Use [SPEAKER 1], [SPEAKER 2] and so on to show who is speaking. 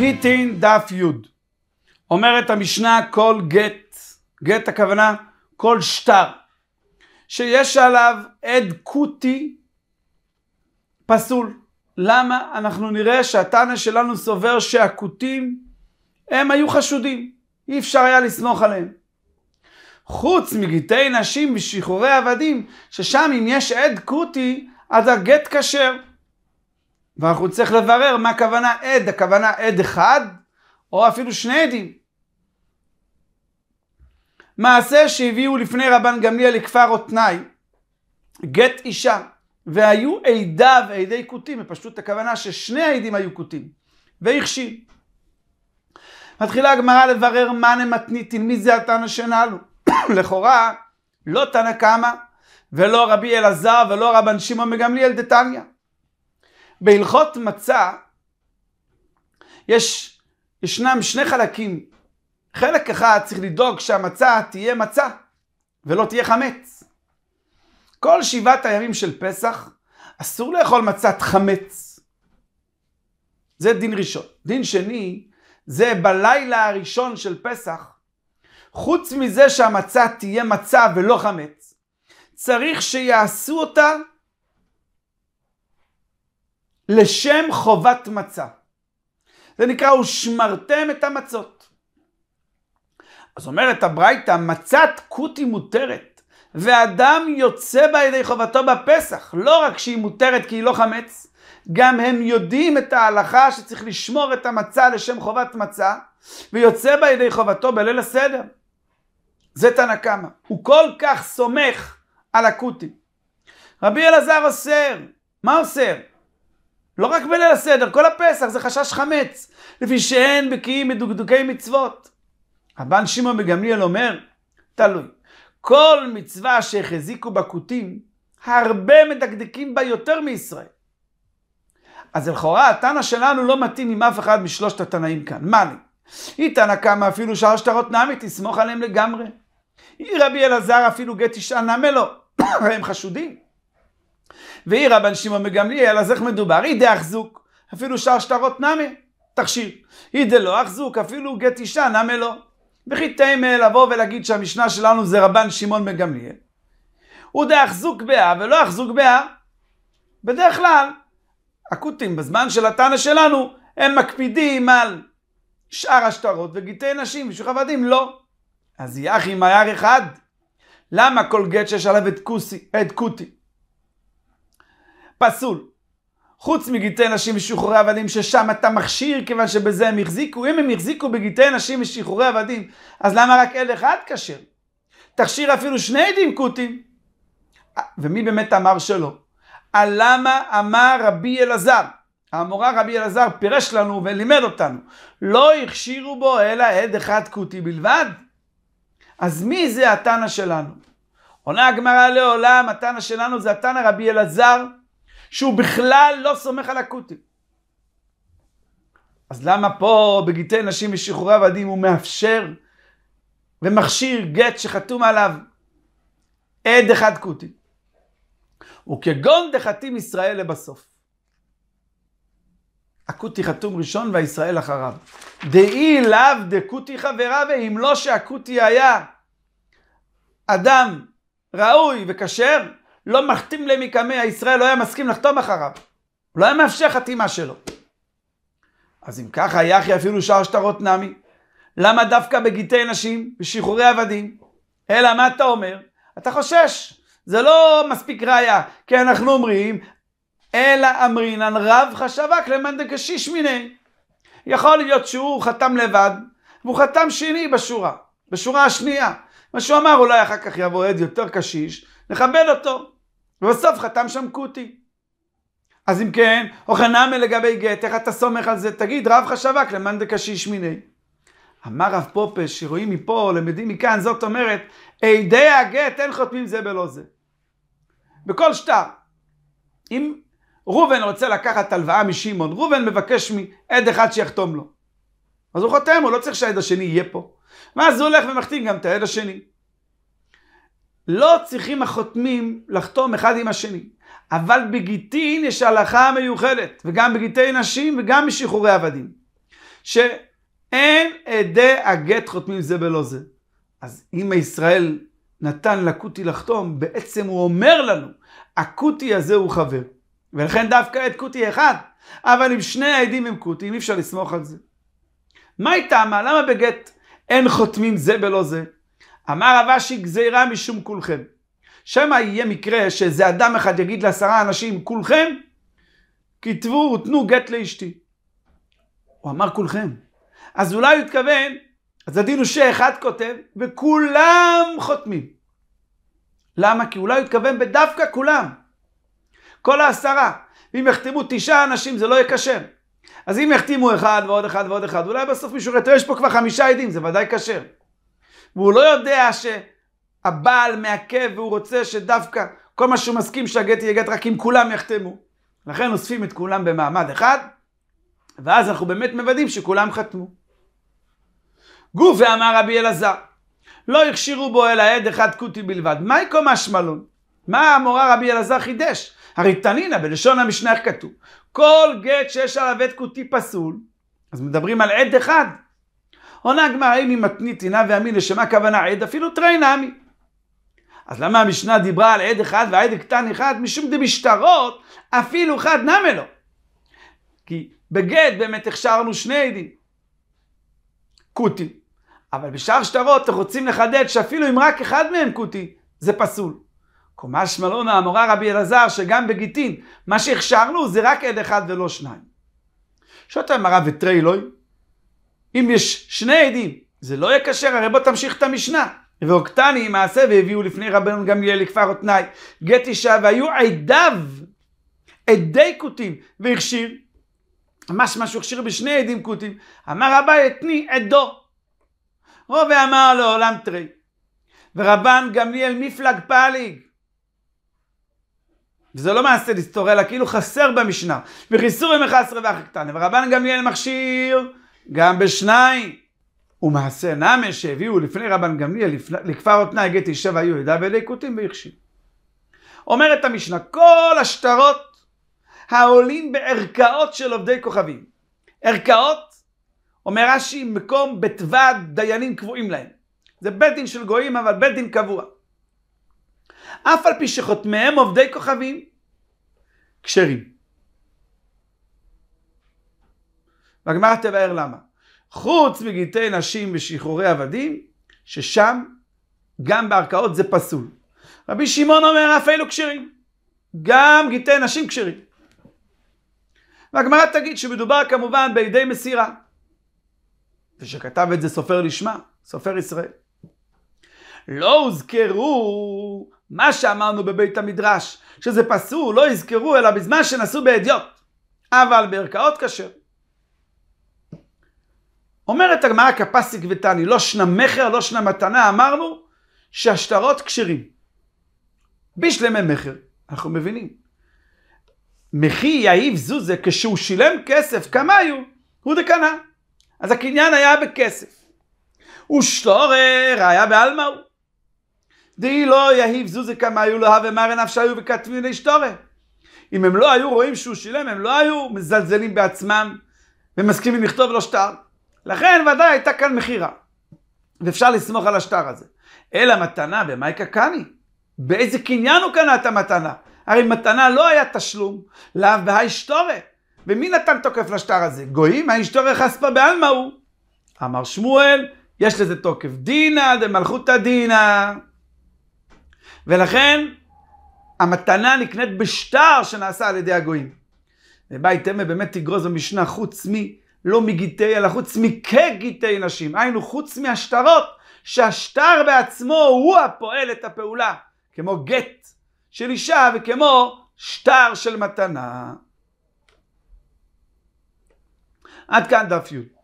[SPEAKER 1] גיטין דף י. אומרת המשנה כל גט, גט הכוונה כל שטר, שיש עליו עד קוטי פסול. למה? אנחנו נראה שהתנא שלנו סובר שהקוטים הם היו חשודים, אי אפשר היה לסמוך עליהם. חוץ מגיטי נשים ושחרורי עבדים, ששם אם יש עד קוטי, אז הגט כשר. ואנחנו נצטרך לברר מה הכוונה עד, הכוונה עד אחד, או אפילו שני עדים. מעשה שהביאו לפני רבן גמליאל לכפר אותנאי, גט אישה, והיו עדיו עדי כותים, ופשוט הכוונה ששני העדים היו כותים, והכשיל. מתחילה הגמרא לברר מה נמתניתין, מי זה התנא שנעלו. לכאורה, לא תנא קמא, ולא רבי אלעזר, ולא רבן שמעון מגמליאל דתניא. בהלכות מצה יש, ישנם שני חלקים. חלק אחד צריך לדאוג שהמצה תהיה מצה ולא תהיה חמץ. כל שבעת הימים של פסח אסור לאכול מצת חמץ. זה דין ראשון. דין שני, זה בלילה הראשון של פסח. חוץ מזה שהמצה תהיה מצה ולא חמץ, צריך שיעשו אותה לשם חובת מצה. זה נקרא, ושמרתם את המצות. אז אומרת הברייתא, מצת כותי מותרת, ואדם יוצא בה ידי חובתו בפסח. לא רק שהיא מותרת כי היא לא חמץ, גם הם יודעים את ההלכה שצריך לשמור את המצה לשם חובת מצה, ויוצא בה ידי חובתו בליל הסדר. זה תנא קמא. הוא כל כך סומך על הכותים. רבי אלעזר אוסר. מה אוסר? לא רק בליל הסדר, כל הפסח זה חשש חמץ, לפי שאין בקיאים מדוקדוקי מצוות. הבן שמעון בגמליאל אומר, תלוי. כל מצווה שהחזיקו בכותים, הרבה מדקדקים בה יותר מישראל. אז לכאורה התנא שלנו לא מתאים עם אף אחד משלושת התנאים כאן. מה לי? היא תנא קמא אפילו שאר שטרות נמי, תסמוך עליהם לגמרי. היא רבי אלעזר אפילו גט תשעה נמי לו, הרי הם חשודים. ואי רבן שמעון בגמליאל, אז איך מדובר? אי דאחזוק, אפילו שאר שטרות נמי, תכשיר. אי דלא אחזוק, אפילו גט אישה נמי לא. וכי תימא לבוא ולהגיד שהמשנה שלנו זה רבן שמעון בגמליאל. הוא דאחזוק באה ולא אחזוק באה. בדרך כלל, הכותים בזמן של התנא שלנו, הם מקפידים על שאר השטרות וגיטי נשים ושוב עבדים לא. אז יחי מהר אחד. למה כל גט שיש עליו את, כוסי, את כותי פסול. חוץ מגיטי נשים ושחרורי עבדים, ששם אתה מכשיר כיוון שבזה הם החזיקו, אם הם החזיקו בגיטי נשים ושחרורי עבדים, אז למה רק אל אחד כשר? תכשיר אפילו שני עדים דינקותים. אה, ומי באמת אמר שלא? על אה, למה אמר רבי אלעזר? המורה רבי אלעזר פירש לנו ולימד אותנו, לא הכשירו בו אלא עד אחד כותי בלבד. אז מי זה התנא שלנו? עונה הגמרא לעולם, התנא שלנו זה התנא רבי אלעזר, שהוא בכלל לא סומך על הכותל. אז למה פה בגיטי נשים ושחרורי עבדים הוא מאפשר ומכשיר גט שחתום עליו עד אחד כותי? וכגון דחתים ישראל לבסוף. הכותי חתום ראשון והישראל אחריו. דאי לאו דכותי חברה, ואם לא שהכותי היה אדם ראוי וכשר, לא מחתים למקמע, ישראל לא היה מסכים לחתום אחריו. הוא לא היה מאפשר חתימה שלו. אז אם ככה, יחי אפילו שער שטרות נמי. למה דווקא בגיטי נשים, בשחרורי עבדים? אלא מה אתה אומר? אתה חושש. זה לא מספיק ראייה. כי אנחנו אומרים, אלא אמרינן רב חשבק למאן דקשיש מיני. יכול להיות שהוא חתם לבד, והוא חתם שני בשורה, בשורה השנייה. מה שהוא אמר, אולי אחר כך יבוא עד יותר קשיש, נכבד אותו. ובסוף חתם שם כותי. אז אם כן, הוכנמי לגבי גט, איך אתה סומך על זה? תגיד, רב חשבק למאן דקשיש מיני. אמר רב פופש, שרואים מפה, למדים מכאן, זאת אומרת, עדי הגט אין חותמים זה בלא זה. בכל שטר. אם ראובן רוצה לקחת הלוואה משמעון, ראובן מבקש מעד אחד שיחתום לו. אז הוא חותם, הוא לא צריך שהעד השני יהיה פה. ואז הוא הולך ומחתים גם את העד השני. לא צריכים החותמים לחתום אחד עם השני. אבל בגיטין יש הלכה מיוחדת, וגם בגיטי נשים וגם בשחרורי עבדים. שאין עדי הגט חותמים זה בלא זה. אז אם ישראל נתן לכותי לחתום, בעצם הוא אומר לנו, הכותי הזה הוא חבר. ולכן דווקא עד כותי אחד. אבל אם שני העדים הם כותים, אי אפשר לסמוך על זה. מה איתה? למה בגט אין חותמים זה בלא זה? אמר רב אשי גזירה משום כולכם. שמא יהיה מקרה שאיזה אדם אחד יגיד לעשרה אנשים, כולכם, כתבו ותנו גט לאשתי. הוא אמר כולכם. אז אולי הוא התכוון, אז הדין הוא שאחד כותב, וכולם חותמים. למה? כי אולי הוא התכוון בדווקא כולם. כל העשרה. אם יחתימו תשעה אנשים זה לא יהיה כשר. אז אם יחתימו אחד ועוד אחד ועוד אחד, אולי בסוף מישהו יראה, יש פה כבר חמישה עדים, זה ודאי כשר. והוא לא יודע שהבעל מעכב והוא רוצה שדווקא כל מה שהוא מסכים שהגט יהיה גט רק אם כולם יחתמו. לכן אוספים את כולם במעמד אחד, ואז אנחנו באמת מוודאים שכולם חתמו. גוף ואמר רבי אלעזר, לא הכשירו בו אלא עד אחד כותי בלבד. מהי קומה שמלון? מה המורה רבי אלעזר חידש? הרי תנינא בלשון המשנה כתוב, כל גט שיש עליו עד כותי פסול, אז מדברים על עד אחד. עונה הגמרא, אם היא מתנית עינה ואמין לשמה כוונה עד, אפילו תרי נמי. אז למה המשנה דיברה על עד אחד והעד קטן אחד? משום דמשטרות, אפילו חד נמי לא. כי בגט באמת הכשרנו שני עדים. קוטי. אבל בשאר שטרות אתם רוצים לחדד שאפילו אם רק אחד מהם קוטי, זה פסול. קומה שמלונה לא האמורה רבי אלעזר, שגם בגיטין, מה שהכשרנו זה רק עד אחד ולא שניים. שואלת המראה ותרי אלוהים. אם יש שני עדים, זה לא יהיה כשר, הרי בוא תמשיך את המשנה. והוקטני מעשה והביאו לפני רבנו גמליאל לכפר אותנאי גט אישה והיו עדיו, עדי כותים, והכשיר, ממש משהו הכשיר בשני עדים כותים, אמר רבי אתני עדו. רובי אמר לעולם תרי, ורבן גמליאל מפלג פליג. וזה לא מעשה לסתור, אלא כאילו חסר במשנה. וחיסורים ימי חסרה ואחר קטנה, ורבן גמליאל מכשיר גם בשניים. ומעשה נמי שהביאו לפני רבן גמליאל לכפר אותנאי גט אישה והיו יהודה וליקוטים והכשיל. אומרת המשנה, כל השטרות העולים בערכאות של עובדי כוכבים. ערכאות, אומר רש"י, מקום בית ועד דיינים קבועים להם. זה בית דין של גויים, אבל בית דין קבוע. אף על פי שחותמיהם עובדי כוכבים, כשרים. והגמרא תבהר למה. חוץ מגיטי נשים ושחרורי עבדים, ששם גם בערכאות זה פסול. רבי שמעון אומר אף אלו כשרים. גם גיטי נשים כשרים. והגמרא תגיד שמדובר כמובן בידי מסירה. ושכתב את זה סופר לשמה, סופר ישראל. לא הוזכרו מה שאמרנו בבית המדרש, שזה פסול, לא הזכרו, אלא בזמן שנשאו באדיוט. אבל בערכאות כשר. אומרת הגמרא קפסיק ותני, לא שנה מכר, לא שנה מתנה, אמרנו שהשטרות כשרים. בשלמי מכר, אנחנו מבינים. מחי יאיב זוזה, כשהוא שילם כסף, כמה היו? הוא דקנה. אז הקניין היה בכסף. ושטורר היה בעלמא הוא. דהי לא יאיב זוזה כמה היו לו, הווה ומרא נפשהו וכתבים לאשתורר. אם הם לא היו רואים שהוא שילם, הם לא היו מזלזלים בעצמם ומסכימים לכתוב לו לא שטר. לכן ודאי הייתה כאן מכירה. ואפשר לסמוך על השטר הזה. אלא מתנה במייקה קני. באיזה קניין הוא קנה את המתנה? הרי מתנה לא היה תשלום, לאו בהיסטוריה. ומי נתן תוקף לשטר הזה? גויים, ההיסטוריה חספא בעלמא הוא. אמר שמואל, יש לזה תוקף דינא דמלכותא דינא. ולכן המתנה נקנית בשטר שנעשה על ידי הגויים. ובית תמא באמת תגרוז במשנה חוץ מי לא מגיטי, אלא חוץ מכגיטי נשים. היינו, חוץ מהשטרות, שהשטר בעצמו הוא הפועל את הפעולה, כמו גט של אישה וכמו שטר של מתנה. עד כאן דף י'.